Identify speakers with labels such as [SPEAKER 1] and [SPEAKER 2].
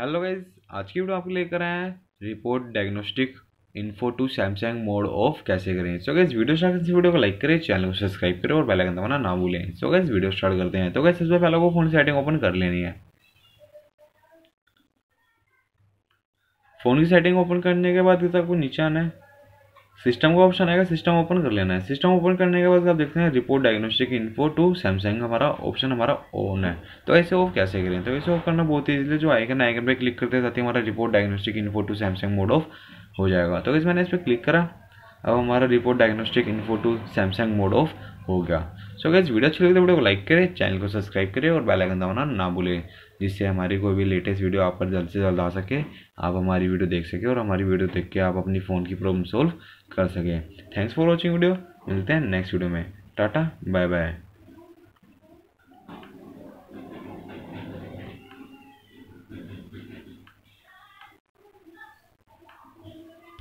[SPEAKER 1] hello guys आज की video आपको लेकर आए हैं report diagnostic info to Samsung mode off कैसे करें सो गाइज वीडियो स्टार्ट करते वीडियो को लाइक करें चैनल को सब्सक्राइब करें और बेल आइकन दबाना ना भूलें सो गाइज वीडियो स्टार्ट करते हैं तो गाइज सबसे पहले को फोन सेटिंग ओपन कर लेनी है फ़ोन की सेटिंग ओपन करने के बाद आपको नीचे आना है सिस्टम का ऑप्शन आएगा सिस्टम ओपन कर लेना है सिस्टम ओपन करने के बाद आप देखते हैं report diagnostic info to Samsung हमारा ऑप्शन हमारा ऑन है तो ऐसे ऑफ कैसे करें तो ऐसे ऑफ करना बहुत ईजिली जो आइकन आइकन पर क्लिक करते हैं साथ ही हमारा report diagnostic info to Samsung mode off हो जाएगा तो इस मैंने इस पर क्लिक करा अब हमारा report diagnostic info to Samsung mode off हो गया सो so वीडियो अच्छी लगे तो वीडियो को लाइक करें चैनल को सब्सक्राइब करें और बेल आइकन दबाना ना भूलें जिससे हमारी कोई भी लेटेस्ट वीडियो आप पर जल्द से जल्द आ सके आप हमारी वीडियो देख सके और हमारी वीडियो देख के आप अपनी फ़ोन की प्रॉब्लम सोल्व कर सकें थैंक्स फॉर वॉचिंग वीडियो मिलते हैं नेक्स्ट वीडियो में टाटा बाय बाय